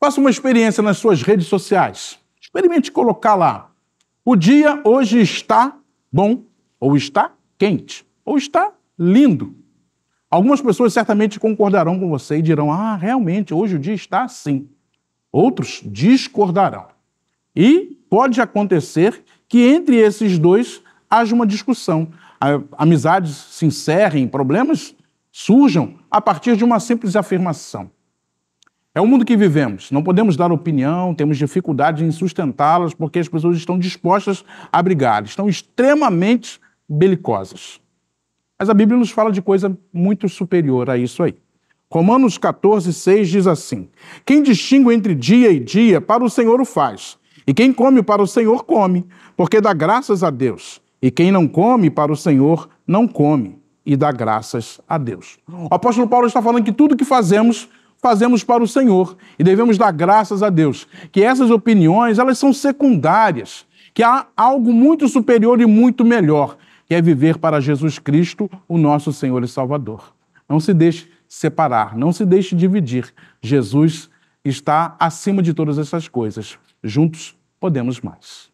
Faça uma experiência nas suas redes sociais. Experimente colocar lá. O dia hoje está bom, ou está quente, ou está lindo. Algumas pessoas certamente concordarão com você e dirão: Ah, realmente, hoje o dia está assim. Outros discordarão. E pode acontecer que entre esses dois haja uma discussão. Amizades se encerrem, problemas surjam a partir de uma simples afirmação. É o mundo que vivemos. Não podemos dar opinião, temos dificuldade em sustentá-las porque as pessoas estão dispostas a brigar, estão extremamente belicosas. Mas a Bíblia nos fala de coisa muito superior a isso aí. Romanos 14, 6 diz assim: Quem distingue entre dia e dia, para o Senhor o faz. E quem come para o Senhor, come, porque dá graças a Deus. E quem não come para o Senhor, não come, e dá graças a Deus. O apóstolo Paulo está falando que tudo que fazemos fazemos para o Senhor e devemos dar graças a Deus, que essas opiniões, elas são secundárias, que há algo muito superior e muito melhor, que é viver para Jesus Cristo, o nosso Senhor e Salvador. Não se deixe separar, não se deixe dividir. Jesus está acima de todas essas coisas. Juntos podemos mais.